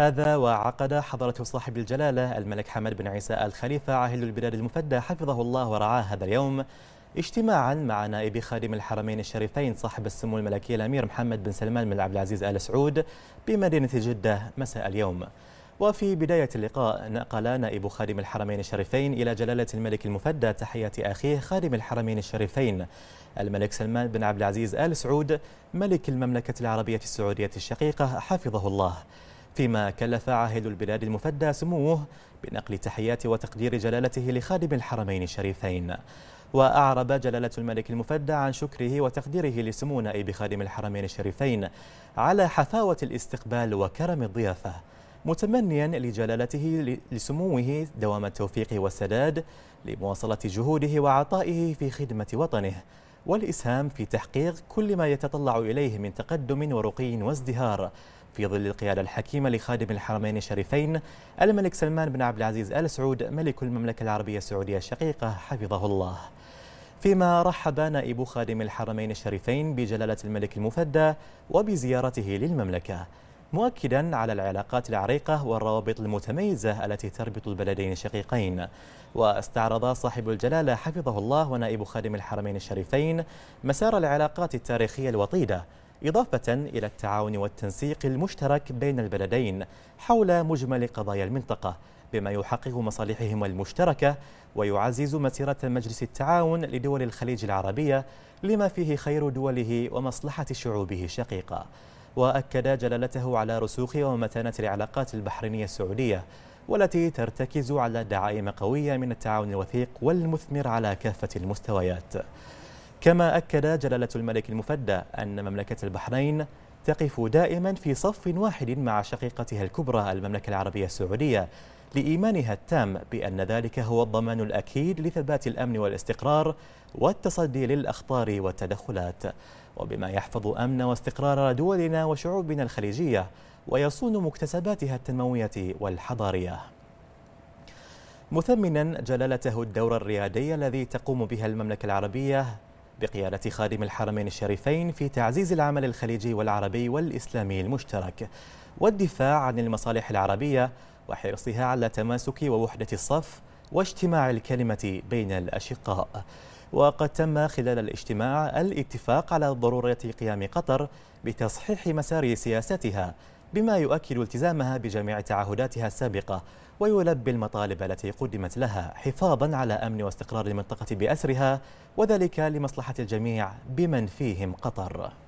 هذا وعقد حضرة صاحب الجلالة الملك حمد بن عيسى الخليفة عاهل البلاد المفدى حفظه الله ورعاه هذا اليوم اجتماعا مع نائب خادم الحرمين الشريفين صاحب السمو الملكي الأمير محمد بن سلمان بن عبد العزيز آل سعود بمدينة جدة مساء اليوم وفي بداية اللقاء نقل نائب خادم الحرمين الشريفين إلى جلالة الملك المفدى تحية أخيه خادم الحرمين الشريفين الملك سلمان بن عبد العزيز آل سعود ملك المملكة العربية السعودية الشقيقة حفظه الله فيما كلف عاهد البلاد المفدى سموه بنقل تحيات وتقدير جلالته لخادم الحرمين الشريفين وأعرب جلالة الملك المفدى عن شكره وتقديره لسمو نائب خادم الحرمين الشريفين على حفاوة الاستقبال وكرم الضيافة متمنيا لجلالته لسموه دوام التوفيق والسداد لمواصلة جهوده وعطائه في خدمة وطنه والإسهام في تحقيق كل ما يتطلع إليه من تقدم ورقي وازدهار في ظل القيادة الحكيمة لخادم الحرمين الشريفين الملك سلمان بن عبد العزيز آل سعود ملك المملكة العربية السعودية الشقيقة حفظه الله فيما رحب نائب خادم الحرمين الشريفين بجلالة الملك المفدى وبزيارته للمملكة مؤكدا على العلاقات العريقة والروابط المتميزة التي تربط البلدين الشقيقين واستعرض صاحب الجلالة حفظه الله ونائب خادم الحرمين الشريفين مسار العلاقات التاريخية الوطيدة إضافة إلى التعاون والتنسيق المشترك بين البلدين حول مجمل قضايا المنطقة بما يحقق مصالحهما المشتركة ويعزز مسيرة مجلس التعاون لدول الخليج العربية لما فيه خير دوله ومصلحة شعوبه الشقيقة وأكد جلالته على رسوخ ومتانة العلاقات البحرينية السعودية والتي ترتكز على دعائم قوية من التعاون الوثيق والمثمر على كافة المستويات كما أكد جلالة الملك المفدى أن مملكة البحرين تقف دائما في صف واحد مع شقيقتها الكبرى المملكة العربية السعودية لإيمانها التام بأن ذلك هو الضمان الأكيد لثبات الأمن والاستقرار والتصدي للأخطار والتدخلات وبما يحفظ أمن واستقرار دولنا وشعوبنا الخليجية ويصون مكتسباتها التنموية والحضارية مثمنا جلالته الدور الريادي الذي تقوم بها المملكة العربية بقيادة خادم الحرمين الشريفين في تعزيز العمل الخليجي والعربي والإسلامي المشترك والدفاع عن المصالح العربية وحرصها على تماسك ووحدة الصف واجتماع الكلمة بين الأشقاء وقد تم خلال الاجتماع الاتفاق على ضرورة قيام قطر بتصحيح مسار سياستها بما يؤكد التزامها بجميع تعهداتها السابقة ويلبي المطالب التي قدمت لها حفاظا على أمن واستقرار المنطقة بأسرها وذلك لمصلحة الجميع بمن فيهم قطر